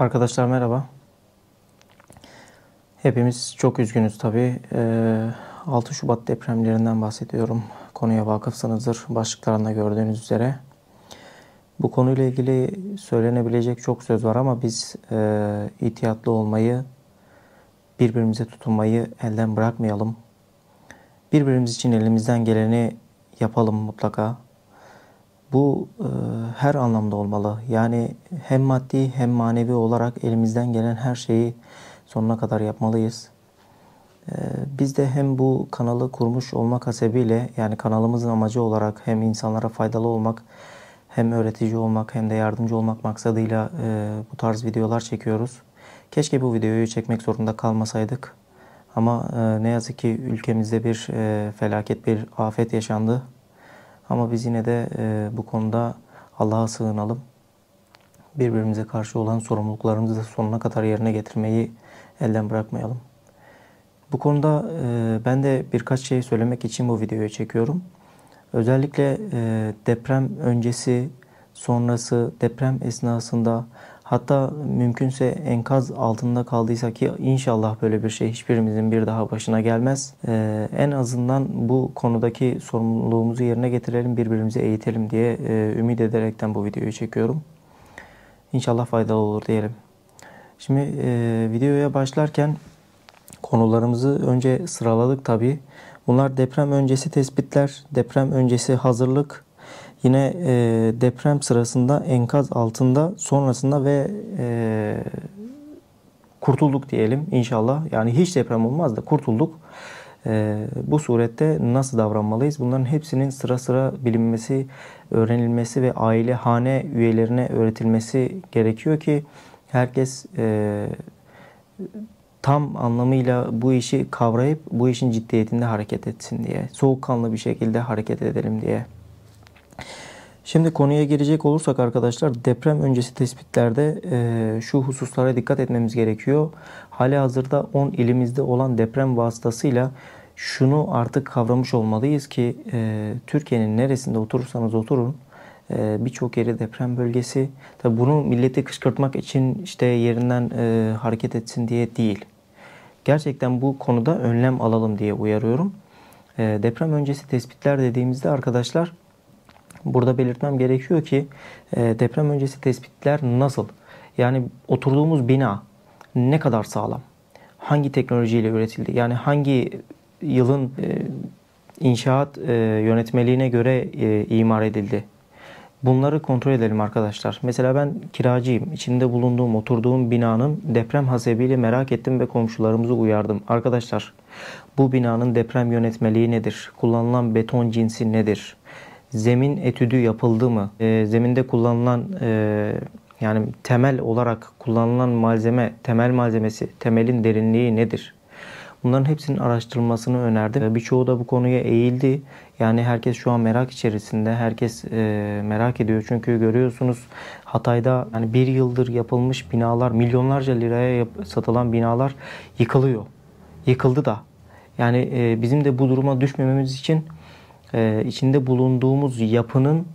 Arkadaşlar merhaba. Hepimiz çok üzgünüz tabii. 6 ee, Şubat depremlerinden bahsediyorum. Konuya vakıfsanızdır başlıklarında gördüğünüz üzere. Bu konuyla ilgili söylenebilecek çok söz var ama biz e, ihtiyatlı olmayı, birbirimize tutunmayı elden bırakmayalım. Birbirimiz için elimizden geleni yapalım mutlaka. Bu e, her anlamda olmalı. Yani hem maddi hem manevi olarak elimizden gelen her şeyi sonuna kadar yapmalıyız. E, biz de hem bu kanalı kurmuş olmak hasebiyle yani kanalımızın amacı olarak hem insanlara faydalı olmak hem öğretici olmak hem de yardımcı olmak maksadıyla e, bu tarz videolar çekiyoruz. Keşke bu videoyu çekmek zorunda kalmasaydık. Ama e, ne yazık ki ülkemizde bir e, felaket, bir afet yaşandı. Ama biz yine de e, bu konuda Allah'a sığınalım. Birbirimize karşı olan sorumluluklarımızı da sonuna kadar yerine getirmeyi elden bırakmayalım. Bu konuda e, ben de birkaç şey söylemek için bu videoyu çekiyorum. Özellikle e, deprem öncesi, sonrası, deprem esnasında Hatta mümkünse enkaz altında kaldıysa ki inşallah böyle bir şey hiçbirimizin bir daha başına gelmez. Ee, en azından bu konudaki sorumluluğumuzu yerine getirelim, birbirimizi eğitelim diye e, ümit ederekten bu videoyu çekiyorum. İnşallah faydalı olur diyelim. Şimdi e, videoya başlarken konularımızı önce sıraladık tabii. Bunlar deprem öncesi tespitler, deprem öncesi hazırlık, Yine e, deprem sırasında enkaz altında sonrasında ve e, kurtulduk diyelim inşallah. Yani hiç deprem olmaz da kurtulduk. E, bu surette nasıl davranmalıyız? Bunların hepsinin sıra sıra bilinmesi, öğrenilmesi ve aile hane üyelerine öğretilmesi gerekiyor ki herkes e, tam anlamıyla bu işi kavrayıp bu işin ciddiyetinde hareket etsin diye. Soğukkanlı bir şekilde hareket edelim diye. Şimdi konuya gelecek olursak arkadaşlar deprem öncesi tespitlerde e, şu hususlara dikkat etmemiz gerekiyor. Hali hazırda 10 ilimizde olan deprem vasıtasıyla şunu artık kavramış olmalıyız ki e, Türkiye'nin neresinde oturursanız oturun e, birçok yeri deprem bölgesi. Tabi bunu milleti kışkırtmak için işte yerinden e, hareket etsin diye değil. Gerçekten bu konuda önlem alalım diye uyarıyorum. E, deprem öncesi tespitler dediğimizde arkadaşlar Burada belirtmem gerekiyor ki e, deprem öncesi tespitler nasıl? Yani oturduğumuz bina ne kadar sağlam? Hangi teknolojiyle üretildi? Yani hangi yılın e, inşaat e, yönetmeliğine göre imar edildi? Bunları kontrol edelim arkadaşlar. Mesela ben kiracıyım. İçinde bulunduğum, oturduğum binanın deprem hasebiyle merak ettim ve komşularımızı uyardım. Arkadaşlar bu binanın deprem yönetmeliği nedir? Kullanılan beton cinsi nedir? zemin etüdü yapıldı mı? E, zeminde kullanılan e, yani temel olarak kullanılan malzeme, temel malzemesi, temelin derinliği nedir? Bunların hepsinin araştırılmasını önerdim. Ee, birçoğu da bu konuya eğildi. Yani herkes şu an merak içerisinde. Herkes e, merak ediyor. Çünkü görüyorsunuz Hatay'da yani bir yıldır yapılmış binalar, milyonlarca liraya yap- satılan binalar yıkılıyor. Yıkıldı da. Yani e, bizim de bu duruma düşmememiz için e, içinde bulunduğumuz yapının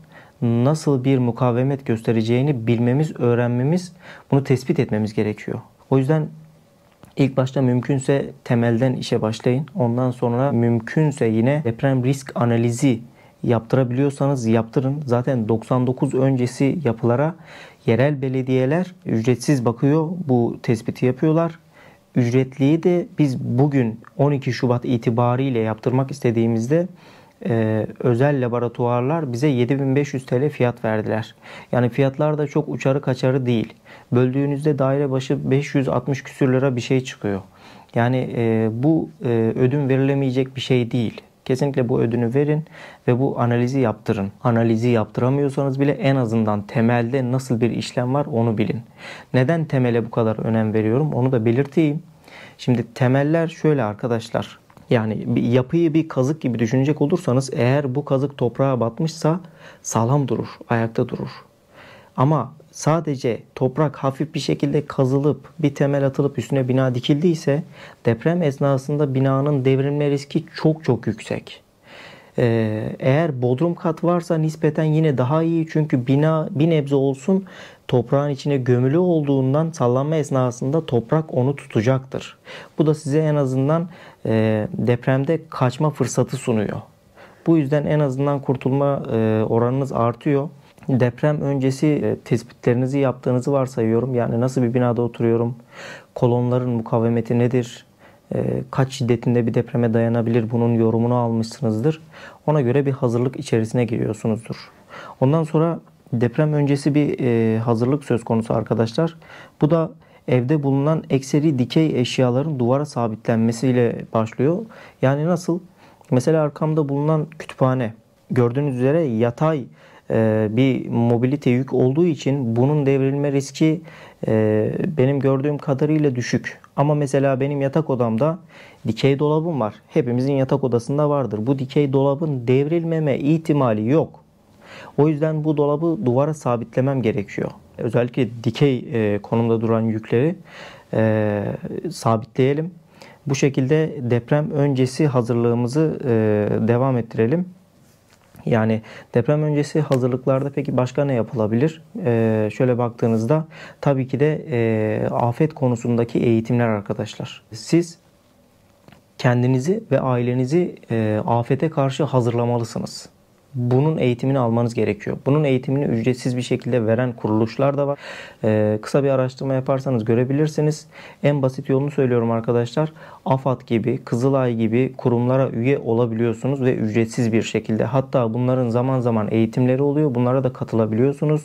nasıl bir mukavemet göstereceğini bilmemiz, öğrenmemiz, bunu tespit etmemiz gerekiyor. O yüzden ilk başta mümkünse temelden işe başlayın. Ondan sonra mümkünse yine deprem risk analizi yaptırabiliyorsanız yaptırın. Zaten 99 öncesi yapılara yerel belediyeler ücretsiz bakıyor. Bu tespiti yapıyorlar. Ücretliyi de biz bugün 12 Şubat itibariyle yaptırmak istediğimizde e, özel laboratuvarlar bize 7500 TL fiyat verdiler. Yani fiyatlar da çok uçarı kaçarı değil. Böldüğünüzde daire başı 560 küsür lira bir şey çıkıyor. Yani e, bu e, ödün verilemeyecek bir şey değil. Kesinlikle bu ödünü verin ve bu analizi yaptırın. Analizi yaptıramıyorsanız bile en azından temelde nasıl bir işlem var onu bilin. Neden temele bu kadar önem veriyorum onu da belirteyim. Şimdi temeller şöyle arkadaşlar. Yani bir yapıyı bir kazık gibi düşünecek olursanız eğer bu kazık toprağa batmışsa sağlam durur, ayakta durur. Ama sadece toprak hafif bir şekilde kazılıp bir temel atılıp üstüne bina dikildiyse deprem esnasında binanın devrilme riski çok çok yüksek. Ee, eğer bodrum kat varsa nispeten yine daha iyi çünkü bina bir nebze olsun toprağın içine gömülü olduğundan sallanma esnasında toprak onu tutacaktır. Bu da size en azından e, depremde kaçma fırsatı sunuyor. Bu yüzden en azından kurtulma e, oranınız artıyor. Deprem öncesi e, tespitlerinizi yaptığınızı varsayıyorum. Yani nasıl bir binada oturuyorum, kolonların mukavemeti nedir, ee, kaç şiddetinde bir depreme dayanabilir bunun yorumunu almışsınızdır. Ona göre bir hazırlık içerisine giriyorsunuzdur. Ondan sonra deprem öncesi bir e, hazırlık söz konusu arkadaşlar. Bu da evde bulunan ekseri dikey eşyaların duvara sabitlenmesiyle başlıyor. Yani nasıl? Mesela arkamda bulunan kütüphane gördüğünüz üzere yatay e, bir mobilite yük olduğu için bunun devrilme riski e, benim gördüğüm kadarıyla düşük. Ama mesela benim yatak odamda dikey dolabım var. Hepimizin yatak odasında vardır. Bu dikey dolabın devrilmeme ihtimali yok. O yüzden bu dolabı duvara sabitlemem gerekiyor. Özellikle dikey e, konumda duran yükleri e, sabitleyelim. Bu şekilde deprem öncesi hazırlığımızı e, devam ettirelim. Yani deprem öncesi hazırlıklarda peki başka ne yapılabilir? Ee, şöyle baktığınızda tabii ki de e, afet konusundaki eğitimler arkadaşlar. Siz kendinizi ve ailenizi e, afete karşı hazırlamalısınız. Bunun eğitimini almanız gerekiyor. Bunun eğitimini ücretsiz bir şekilde veren kuruluşlar da var. Ee, kısa bir araştırma yaparsanız görebilirsiniz. En basit yolunu söylüyorum arkadaşlar. AFAD gibi, Kızılay gibi kurumlara üye olabiliyorsunuz ve ücretsiz bir şekilde. Hatta bunların zaman zaman eğitimleri oluyor. Bunlara da katılabiliyorsunuz.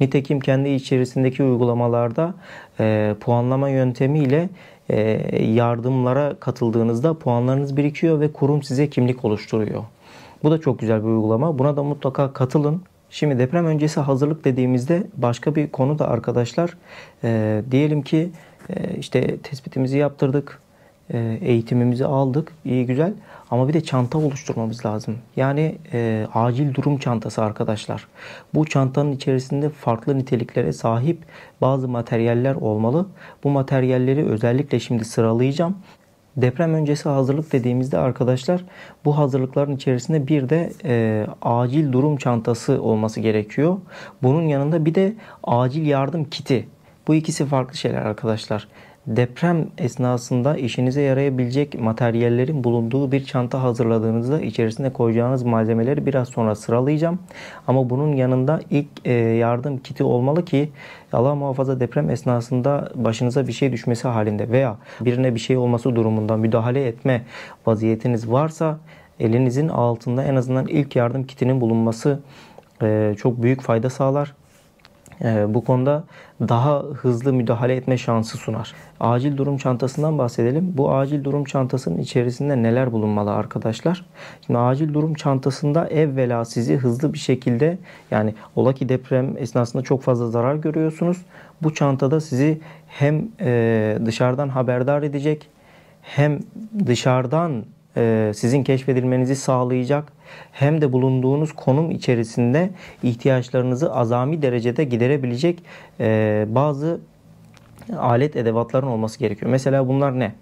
Nitekim kendi içerisindeki uygulamalarda e, puanlama yöntemiyle e, yardımlara katıldığınızda puanlarınız birikiyor ve kurum size kimlik oluşturuyor. Bu da çok güzel bir uygulama. Buna da mutlaka katılın. Şimdi deprem öncesi hazırlık dediğimizde başka bir konu da arkadaşlar. E, diyelim ki e, işte tespitimizi yaptırdık, e, eğitimimizi aldık, iyi güzel. Ama bir de çanta oluşturmamız lazım. Yani e, acil durum çantası arkadaşlar. Bu çantanın içerisinde farklı niteliklere sahip bazı materyaller olmalı. Bu materyalleri özellikle şimdi sıralayacağım. Deprem öncesi hazırlık dediğimizde arkadaşlar bu hazırlıkların içerisinde bir de e, acil durum çantası olması gerekiyor. Bunun yanında bir de acil yardım kiti. Bu ikisi farklı şeyler arkadaşlar deprem esnasında işinize yarayabilecek materyallerin bulunduğu bir çanta hazırladığınızda içerisinde koyacağınız malzemeleri biraz sonra sıralayacağım. Ama bunun yanında ilk e, yardım kiti olmalı ki Allah muhafaza deprem esnasında başınıza bir şey düşmesi halinde veya birine bir şey olması durumunda müdahale etme vaziyetiniz varsa elinizin altında en azından ilk yardım kitinin bulunması e, çok büyük fayda sağlar. Ee, bu konuda daha hızlı müdahale etme şansı sunar. Acil durum çantasından bahsedelim. Bu acil durum çantasının içerisinde neler bulunmalı arkadaşlar? Şimdi acil durum çantasında evvela sizi hızlı bir şekilde yani ola ki deprem esnasında çok fazla zarar görüyorsunuz. Bu çantada sizi hem e, dışarıdan haberdar edecek hem dışarıdan e, sizin keşfedilmenizi sağlayacak hem de bulunduğunuz konum içerisinde ihtiyaçlarınızı azami derecede giderebilecek e, bazı alet edevatların olması gerekiyor. Mesela bunlar ne?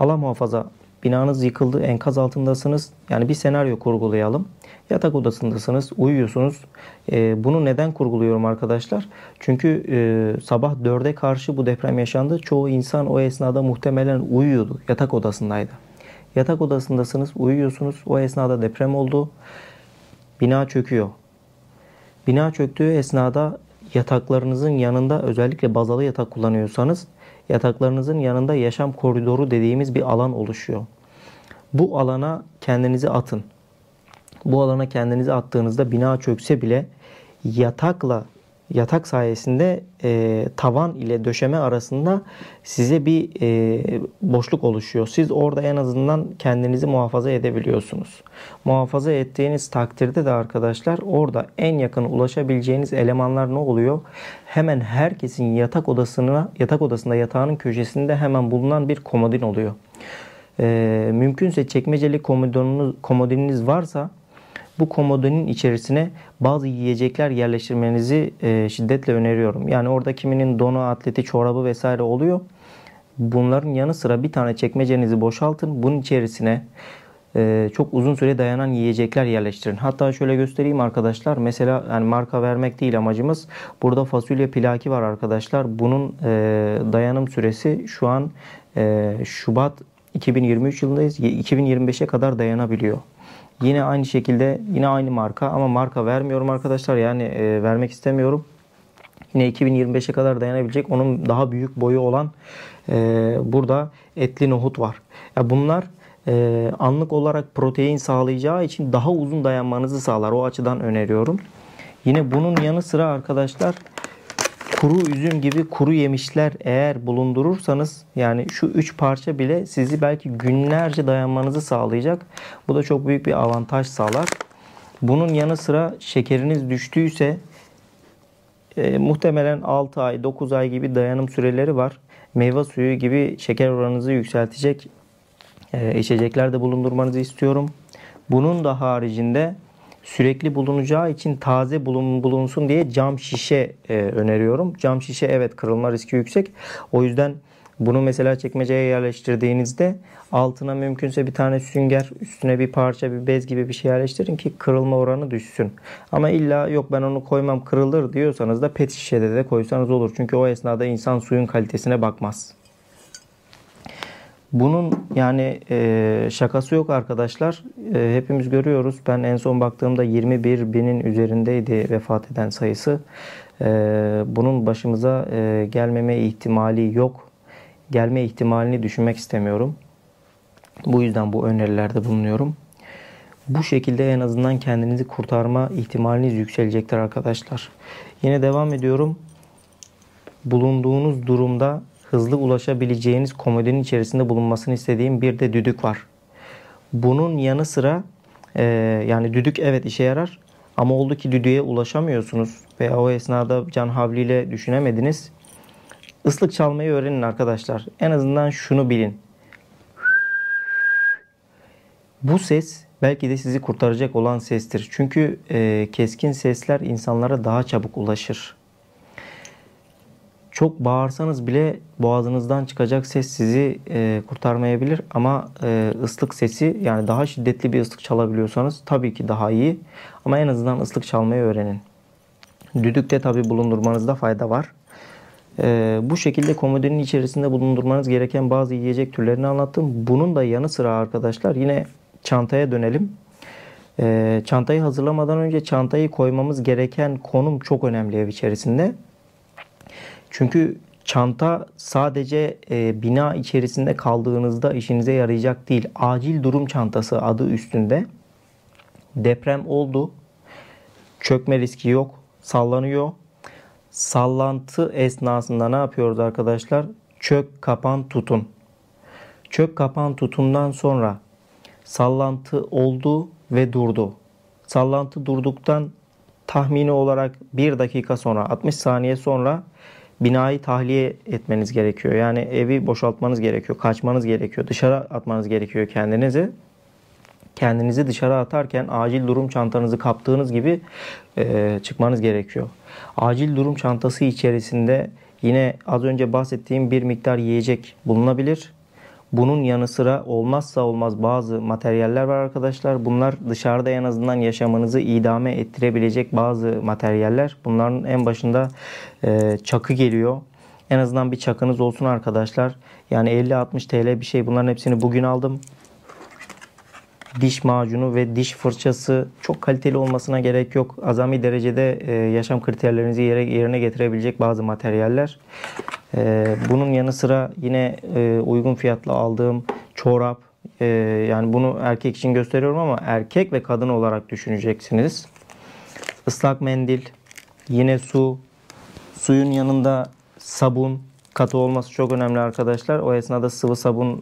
Allah muhafaza binanız yıkıldı, enkaz altındasınız. Yani bir senaryo kurgulayalım. Yatak odasındasınız, uyuyorsunuz. E, bunu neden kurguluyorum arkadaşlar? Çünkü sabah 4'e karşı bu deprem yaşandı. Çoğu insan o esnada muhtemelen uyuyordu, yatak odasındaydı. Yatak odasındasınız, uyuyorsunuz. O esnada deprem oldu. Bina çöküyor. Bina çöktüğü esnada yataklarınızın yanında özellikle bazalı yatak kullanıyorsanız yataklarınızın yanında yaşam koridoru dediğimiz bir alan oluşuyor. Bu alana kendinizi atın. Bu alana kendinizi attığınızda bina çökse bile yatakla yatak sayesinde e, tavan ile döşeme arasında size bir e, boşluk oluşuyor. Siz orada en azından kendinizi muhafaza edebiliyorsunuz. Muhafaza ettiğiniz takdirde de arkadaşlar orada en yakın ulaşabileceğiniz elemanlar ne oluyor? Hemen herkesin yatak odasına, yatak odasında yatağının köşesinde hemen bulunan bir komodin oluyor. E, mümkünse çekmeceli komodininiz, komodininiz varsa bu komodinin içerisine bazı yiyecekler yerleştirmenizi e, şiddetle öneriyorum. Yani orada kiminin donu, atleti, çorabı vesaire oluyor. Bunların yanı sıra bir tane çekmecenizi boşaltın. Bunun içerisine e, çok uzun süre dayanan yiyecekler yerleştirin. Hatta şöyle göstereyim arkadaşlar. Mesela yani marka vermek değil amacımız. Burada fasulye pilaki var arkadaşlar. Bunun e, dayanım süresi şu an e, Şubat 2023 yılındayız. 2025'e kadar dayanabiliyor. Yine aynı şekilde yine aynı marka ama marka vermiyorum arkadaşlar. Yani e, vermek istemiyorum. Yine 2025'e kadar dayanabilecek onun daha büyük boyu olan e, burada etli nohut var. Ya bunlar e, anlık olarak protein sağlayacağı için daha uzun dayanmanızı sağlar. O açıdan öneriyorum. Yine bunun yanı sıra arkadaşlar kuru üzüm gibi kuru yemişler eğer bulundurursanız yani şu üç parça bile sizi belki günlerce dayanmanızı sağlayacak. Bu da çok büyük bir avantaj sağlar. Bunun yanı sıra şekeriniz düştüyse e, muhtemelen 6 ay 9 ay gibi dayanım süreleri var. Meyve suyu gibi şeker oranınızı yükseltecek e, içecekler de bulundurmanızı istiyorum. Bunun da haricinde sürekli bulunacağı için taze bulun, bulunsun diye cam şişe e, öneriyorum. Cam şişe evet kırılma riski yüksek. O yüzden bunu mesela çekmeceye yerleştirdiğinizde altına mümkünse bir tane sünger, üstüne bir parça, bir bez gibi bir şey yerleştirin ki kırılma oranı düşsün. Ama illa yok ben onu koymam kırılır diyorsanız da pet şişede de koysanız olur. Çünkü o esnada insan suyun kalitesine bakmaz. Bunun yani e, şakası yok arkadaşlar. E, hepimiz görüyoruz. Ben en son baktığımda 21 binin üzerindeydi vefat eden sayısı. E, bunun başımıza e, gelmeme ihtimali yok. Gelme ihtimalini düşünmek istemiyorum. Bu yüzden bu önerilerde bulunuyorum. Bu şekilde en azından kendinizi kurtarma ihtimaliniz yükselecektir arkadaşlar. Yine devam ediyorum. Bulunduğunuz durumda hızlı ulaşabileceğiniz komodinin içerisinde bulunmasını istediğim bir de düdük var. Bunun yanı sıra e, yani düdük evet işe yarar ama oldu ki düdüğe ulaşamıyorsunuz veya o esnada can havliyle düşünemediniz. Islık çalmayı öğrenin arkadaşlar. En azından şunu bilin. Bu ses belki de sizi kurtaracak olan sestir. Çünkü e, keskin sesler insanlara daha çabuk ulaşır. Çok bağırsanız bile boğazınızdan çıkacak ses sizi e, kurtarmayabilir ama e, ıslık sesi yani daha şiddetli bir ıslık çalabiliyorsanız tabii ki daha iyi ama en azından ıslık çalmayı öğrenin. Düdükte tabii bulundurmanızda fayda var. Ee, bu şekilde komodinin içerisinde bulundurmanız gereken bazı yiyecek türlerini anlattım. Bunun da yanı sıra arkadaşlar yine çantaya dönelim. Ee, çantayı hazırlamadan önce çantayı koymamız gereken konum çok önemli ev içerisinde. Çünkü çanta sadece e, bina içerisinde kaldığınızda işinize yarayacak değil. Acil durum çantası adı üstünde. Deprem oldu. Çökme riski yok. Sallanıyor. Sallantı esnasında ne yapıyoruz arkadaşlar? Çök, kapan, tutun. Çök, kapan, tutundan sonra sallantı oldu ve durdu. Sallantı durduktan tahmini olarak 1 dakika sonra 60 saniye sonra binayı tahliye etmeniz gerekiyor. Yani evi boşaltmanız gerekiyor, kaçmanız gerekiyor, dışarı atmanız gerekiyor kendinizi. Kendinizi dışarı atarken acil durum çantanızı kaptığınız gibi e, çıkmanız gerekiyor. Acil durum çantası içerisinde yine az önce bahsettiğim bir miktar yiyecek bulunabilir. Bunun yanı sıra olmazsa olmaz bazı materyaller var arkadaşlar. Bunlar dışarıda en azından yaşamınızı idame ettirebilecek bazı materyaller. Bunların en başında e, çakı geliyor. En azından bir çakınız olsun arkadaşlar. Yani 50-60 TL bir şey bunların hepsini bugün aldım. Diş macunu ve diş fırçası çok kaliteli olmasına gerek yok. Azami derecede e, yaşam kriterlerinizi yerine getirebilecek bazı materyaller. Ee, bunun yanı sıra yine e, uygun fiyatla aldığım çorap, e, yani bunu erkek için gösteriyorum ama erkek ve kadın olarak düşüneceksiniz. Islak mendil, yine su, suyun yanında sabun, katı olması çok önemli arkadaşlar. O esnada sıvı sabun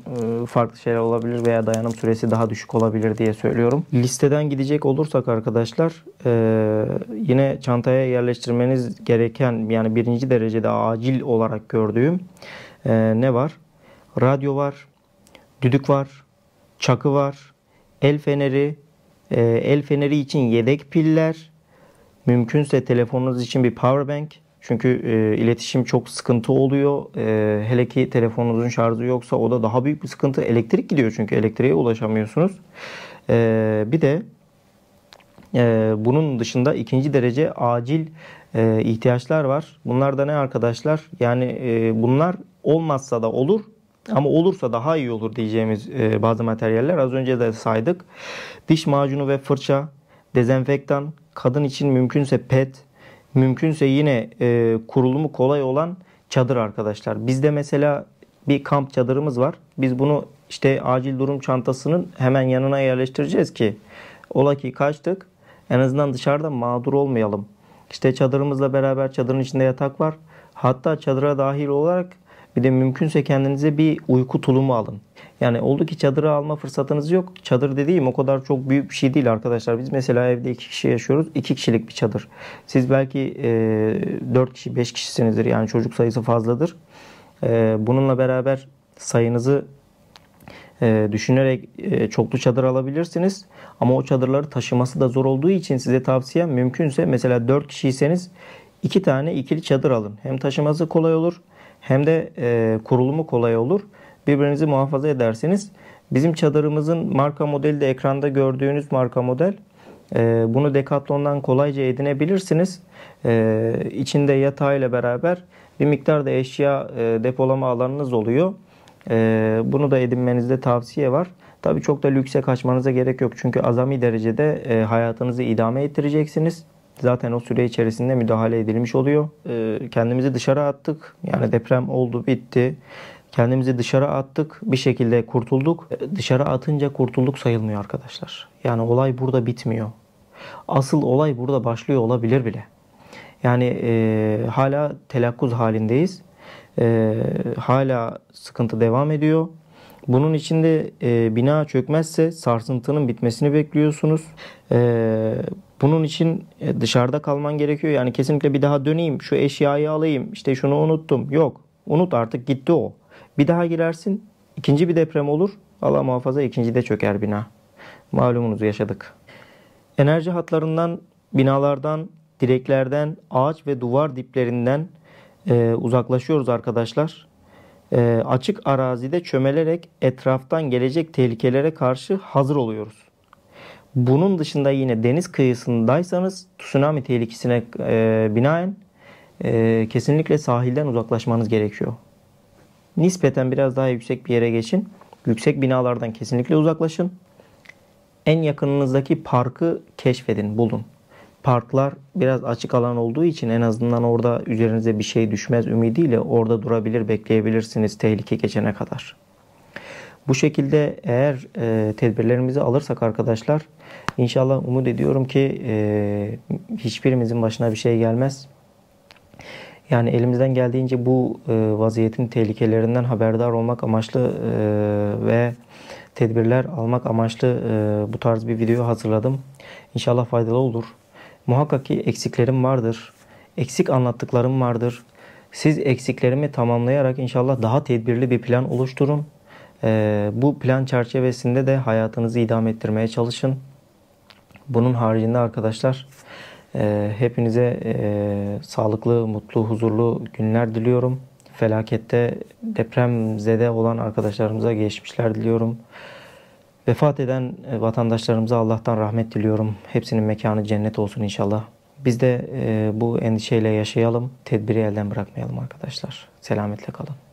e, farklı şeyler olabilir veya dayanım süresi daha düşük olabilir diye söylüyorum. Listeden gidecek olursak arkadaşlar e, yine çantaya yerleştirmeniz gereken yani birinci derecede acil olarak gördüğüm e, ne var? Radyo var, düdük var, çakı var, el feneri, el feneri için yedek piller, mümkünse telefonunuz için bir power bank, çünkü e, iletişim çok sıkıntı oluyor. E, hele ki telefonunuzun şarjı yoksa o da daha büyük bir sıkıntı. Elektrik gidiyor çünkü elektriğe ulaşamıyorsunuz. E, bir de e, bunun dışında ikinci derece acil e, ihtiyaçlar var. Bunlar da ne arkadaşlar? Yani e, bunlar olmazsa da olur ama olursa daha iyi olur diyeceğimiz e, bazı materyaller az önce de saydık. Diş macunu ve fırça, dezenfektan, kadın için mümkünse pet, mümkünse yine e, kurulumu kolay olan çadır arkadaşlar. Bizde mesela bir kamp çadırımız var. Biz bunu işte acil durum çantasının hemen yanına yerleştireceğiz ki ola ki kaçtık en azından dışarıda mağdur olmayalım. İşte çadırımızla beraber çadırın içinde yatak var. Hatta çadıra dahil olarak bir de mümkünse kendinize bir uyku tulumu alın. Yani oldu ki çadırı alma fırsatınız yok. Çadır dediğim o kadar çok büyük bir şey değil arkadaşlar. Biz mesela evde iki kişi yaşıyoruz. iki kişilik bir çadır. Siz belki e, 4 kişi, 5 kişisinizdir. Yani çocuk sayısı fazladır. E, bununla beraber sayınızı e, düşünerek e, çoklu çadır alabilirsiniz. Ama o çadırları taşıması da zor olduğu için size tavsiyem mümkünse mesela 4 kişiyseniz 2 iki tane ikili çadır alın. Hem taşıması kolay olur hem de e, kurulumu kolay olur. Birbirinizi muhafaza edersiniz. Bizim çadırımızın marka modeli de ekranda gördüğünüz marka model. E, bunu Decathlon'dan kolayca edinebilirsiniz. E, içinde yatağıyla beraber bir miktar da eşya e, depolama alanınız oluyor. E, bunu da edinmenizde tavsiye var. Tabii çok da lükse kaçmanıza gerek yok çünkü azami derecede e, hayatınızı idame ettireceksiniz zaten o süre içerisinde müdahale edilmiş oluyor. Ee, kendimizi dışarı attık. Yani deprem oldu, bitti. Kendimizi dışarı attık, bir şekilde kurtulduk. Ee, dışarı atınca kurtulduk sayılmıyor arkadaşlar. Yani olay burada bitmiyor. Asıl olay burada başlıyor olabilir bile. Yani e, hala telakkuz halindeyiz. E, hala sıkıntı devam ediyor. Bunun içinde e, bina çökmezse sarsıntının bitmesini bekliyorsunuz. E, bunun için e, dışarıda kalman gerekiyor. Yani kesinlikle bir daha döneyim, şu eşyayı alayım, işte şunu unuttum. Yok, unut artık gitti o. Bir daha girersin, ikinci bir deprem olur. Allah muhafaza ikinci de çöker bina. Malumunuz yaşadık. Enerji hatlarından, binalardan, direklerden, ağaç ve duvar diplerinden e, uzaklaşıyoruz arkadaşlar. E, açık arazide çömelerek etraftan gelecek tehlikelere karşı hazır oluyoruz. Bunun dışında yine deniz kıyısındaysanız tsunami tehlikesine e, binaen e, kesinlikle sahilden uzaklaşmanız gerekiyor. Nispeten biraz daha yüksek bir yere geçin. Yüksek binalardan kesinlikle uzaklaşın. En yakınınızdaki parkı keşfedin, bulun. Parklar biraz açık alan olduğu için en azından orada üzerinize bir şey düşmez ümidiyle orada durabilir, bekleyebilirsiniz tehlike geçene kadar. Bu şekilde eğer e, tedbirlerimizi alırsak arkadaşlar inşallah umut ediyorum ki e, hiçbirimizin başına bir şey gelmez. Yani elimizden geldiğince bu e, vaziyetin tehlikelerinden haberdar olmak amaçlı e, ve tedbirler almak amaçlı e, bu tarz bir video hazırladım. İnşallah faydalı olur. Muhakkak ki eksiklerim vardır. Eksik anlattıklarım vardır. Siz eksiklerimi tamamlayarak inşallah daha tedbirli bir plan oluşturun ee, bu plan çerçevesinde de hayatınızı idam ettirmeye çalışın. Bunun haricinde arkadaşlar e, hepinize e, sağlıklı, mutlu, huzurlu günler diliyorum. Felakette deprem zede olan arkadaşlarımıza geçmişler diliyorum. Vefat eden e, vatandaşlarımıza Allah'tan rahmet diliyorum. Hepsinin mekanı cennet olsun inşallah. Biz de bu endişeyle yaşayalım, tedbiri elden bırakmayalım arkadaşlar. Selametle kalın.